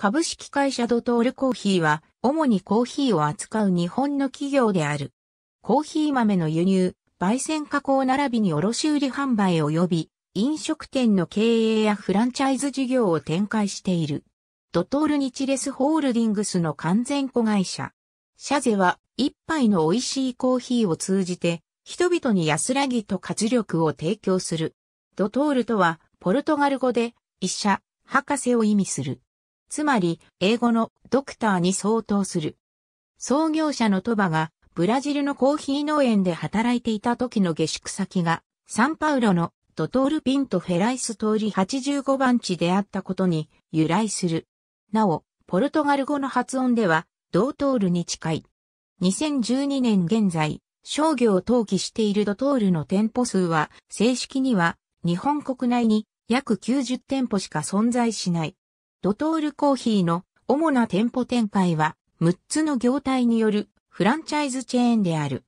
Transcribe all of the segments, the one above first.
株式会社ドトールコーヒーは、主にコーヒーを扱う日本の企業である。コーヒー豆の輸入、焙煎加工並びに卸売販売及び、飲食店の経営やフランチャイズ事業を展開している。ドトールニチレスホールディングスの完全子会社。シャゼは、一杯の美味しいコーヒーを通じて、人々に安らぎと活力を提供する。ドトールとは、ポルトガル語で、医者、博士を意味する。つまり、英語のドクターに相当する。創業者のトバが、ブラジルのコーヒー農園で働いていた時の下宿先が、サンパウロのドトールピントフェライス通り85番地であったことに由来する。なお、ポルトガル語の発音では、ドートールに近い。2012年現在、商業を登記しているドトールの店舗数は、正式には、日本国内に約90店舗しか存在しない。ドトールコーヒーの主な店舗展開は6つの業態によるフランチャイズチェーンである。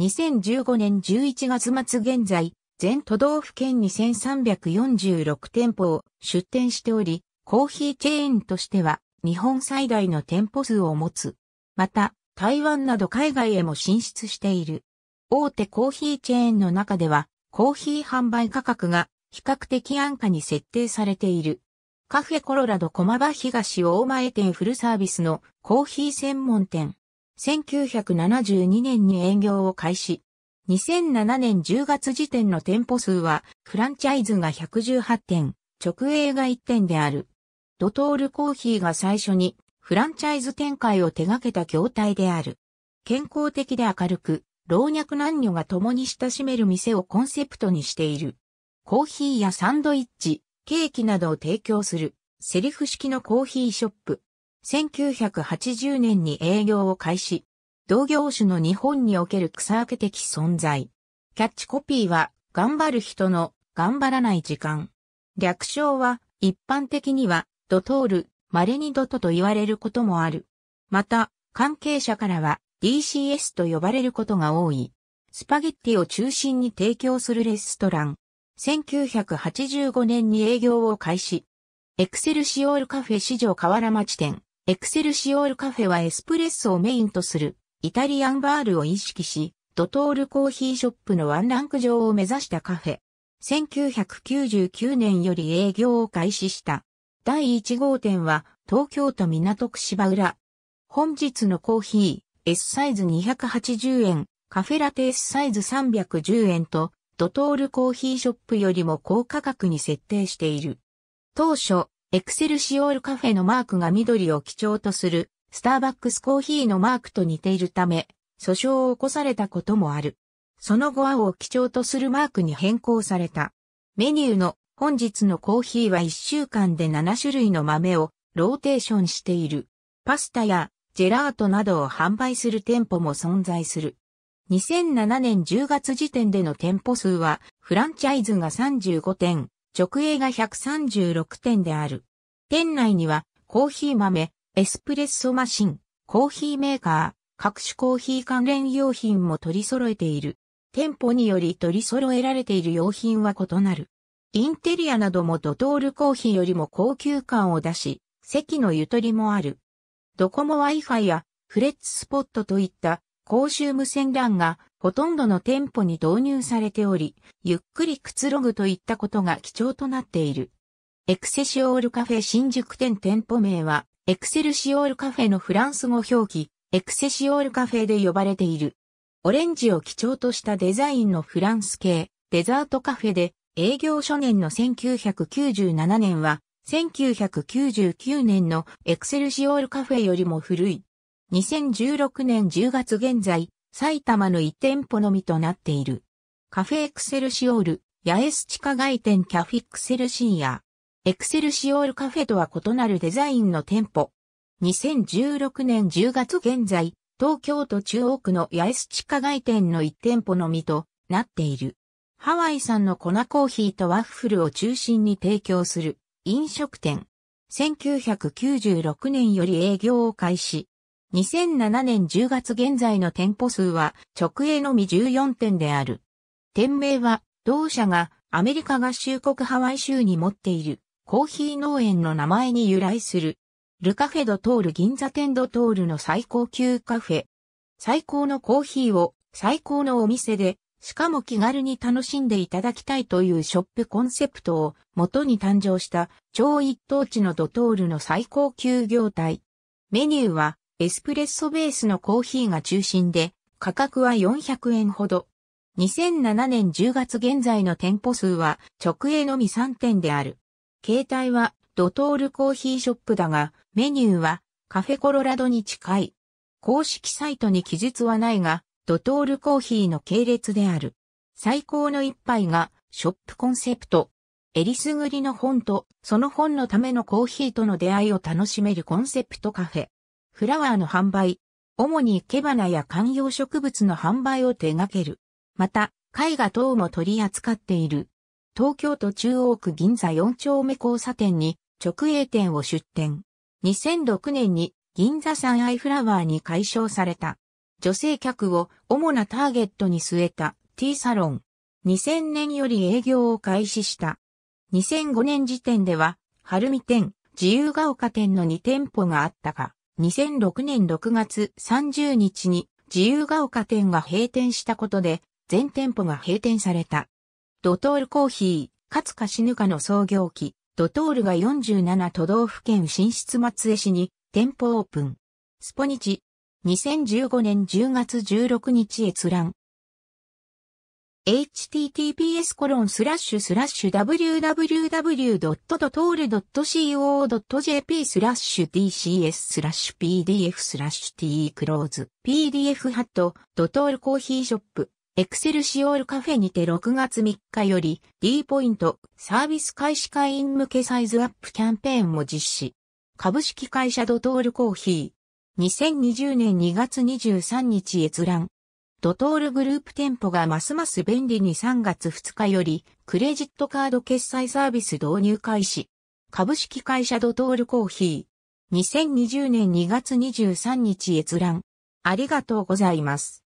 2015年11月末現在、全都道府県に1346店舗を出店しており、コーヒーチェーンとしては日本最大の店舗数を持つ。また、台湾など海外へも進出している。大手コーヒーチェーンの中では、コーヒー販売価格が比較的安価に設定されている。カフェコロラド駒場東大前店フルサービスのコーヒー専門店。1972年に営業を開始。2007年10月時点の店舗数は、フランチャイズが118店、直営が1店である。ドトールコーヒーが最初に、フランチャイズ展開を手掛けた業態である。健康的で明るく、老若男女が共に親しめる店をコンセプトにしている。コーヒーやサンドイッチ、ケーキなどを提供する、セリフ式のコーヒーショップ。1980年に営業を開始。同業種の日本における草分け的存在。キャッチコピーは、頑張る人の、頑張らない時間。略称は、一般的には、ドトール、稀にドトと言われることもある。また、関係者からは、DCS と呼ばれることが多い。スパゲッティを中心に提供するレストラン、1985年に営業を開始。エクセルシオールカフェ市場河原町店。エクセルシオールカフェはエスプレッソをメインとするイタリアンバールを意識し、ドトールコーヒーショップのワンランク上を目指したカフェ。1999年より営業を開始した。第1号店は東京都港区芝浦。本日のコーヒー S サイズ280円、カフェラテ S サイズ310円とドトールコーヒーショップよりも高価格に設定している。当初、エクセルシオールカフェのマークが緑を基調とする、スターバックスコーヒーのマークと似ているため、訴訟を起こされたこともある。その後青を基調とするマークに変更された。メニューの本日のコーヒーは1週間で7種類の豆をローテーションしている。パスタやジェラートなどを販売する店舗も存在する。2007年10月時点での店舗数は、フランチャイズが35店、直営が136店である。店内には、コーヒー豆、エスプレッソマシン、コーヒーメーカー、各種コーヒー関連用品も取り揃えている。店舗により取り揃えられている用品は異なる。インテリアなどもドトールコーヒーよりも高級感を出し、席のゆとりもある。ドコモ Wi-Fi やフレッツスポットといった公衆無線 LAN がほとんどの店舗に導入されており、ゆっくりくつろぐといったことが貴重となっている。エクセシオールカフェ新宿店店舗名は、エクセルシオールカフェのフランス語表記、エクセシオールカフェで呼ばれている。オレンジを基調としたデザインのフランス系、デザートカフェで、営業初年の1997年は、1999年のエクセルシオールカフェよりも古い2016年10月現在、埼玉の1店舗のみとなっている。カフェエクセルシオール、八重洲地下街店キャフィックセルシーヤ。エクセルシオールカフェとは異なるデザインの店舗。2016年10月現在、東京都中央区の八重洲地下街店の1店舗のみとなっている。ハワイ産の粉コーヒーとワッフルを中心に提供する飲食店。1996年より営業を開始。2007年10月現在の店舗数は直営のみ14店である。店名は同社がアメリカ合衆国ハワイ州に持っているコーヒー農園の名前に由来する。ルカフェドトール銀座店ドトールの最高級カフェ。最高のコーヒーを最高のお店で、しかも気軽に楽しんでいただきたいというショップコンセプトを元に誕生した超一等地のドトールの最高級業態。メニューはエスプレッソベースのコーヒーが中心で、価格は400円ほど。2007年10月現在の店舗数は直営のみ3店である。携帯はドトールコーヒーショップだが、メニューはカフェコロラドに近い。公式サイトに記述はないが、ドトールコーヒーの系列である。最高の一杯がショップコンセプト。えりすぐりの本と、その本のためのコーヒーとの出会いを楽しめるコンセプトカフェ。フラワーの販売、主に生け花や観葉植物の販売を手掛ける。また、絵画等も取り扱っている。東京都中央区銀座4丁目交差点に直営店を出店。2006年に銀座山アイフラワーに改称された。女性客を主なターゲットに据えた T サロン。2000年より営業を開始した。2005年時点では、晴海店、自由が丘店の2店舗があったが、2006年6月30日に自由が丘店が閉店したことで、全店舗が閉店された。ドトールコーヒー、勝か死ぬかの創業期、ドトールが47都道府県進出松江市に店舗オープン。スポニチ、2015年10月16日閲覧、https w w w d o t o l c o j p スラッシュ dcs スラッシュ pdf スラッシュ t クローズ pdf ハットドトールコーヒーショップエクセルシオールカフェにて6月3日より D ポイントサービス開始会員向けサイズアップキャンペーンも実施株式会社ドトールコーヒー2020年2月23日閲覧ドトールグループ店舗がますます便利に3月2日より、クレジットカード決済サービス導入開始。株式会社ドトールコーヒー。2020年2月23日閲覧。ありがとうございます。